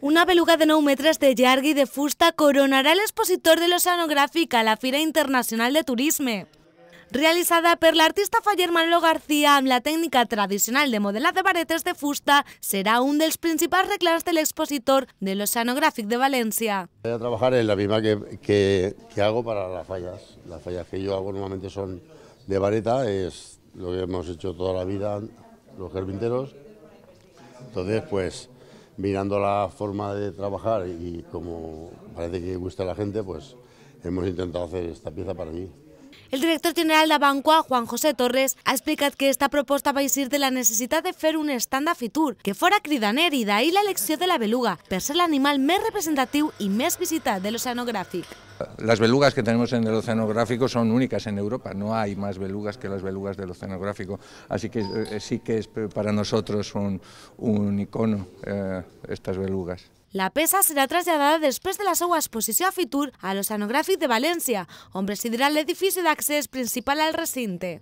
Una beluga de 9 metros de Yargui de fusta coronará el expositor de l'Oceanogràfic a la Fira Internacional de Turisme. por la artista Faller Manolo García la técnica tradicional de modelar de baretes de fusta, será uno de los principales reclamos del expositor de Oceanográfica de Valencia. Voy a trabajar en la misma que, que hago para las fallas. Las fallas que yo hago normalmente son de vareta, es lo que hemos hecho toda la vida los carpinteros. Entonces, pues, mirando la forma de trabajar y como parece que gusta a la gente, pues hemos intentado hacer esta pieza para mí. El director general de Bancoa, Juan José Torres, ha explicat que esta proposta va ser de la necessitat de fer un stand a Fitur, que fora cridaner i d'ahir l'elecció de la beluga, per ser l'animal més representatiu i més visitat de l'oceanogràfic. Las belugas que tenemos en el oceanográfico son únicas en Europa, no hay más belugas que las belugas del oceanográfico, así que eh, sí que es eh, para nosotros un, un icono eh, estas belugas. La peça serà traslladada després de la seva exposició a Fitur a l'Oceanogràfic de València, on presidirà l'edifici d'accés principal al recinte.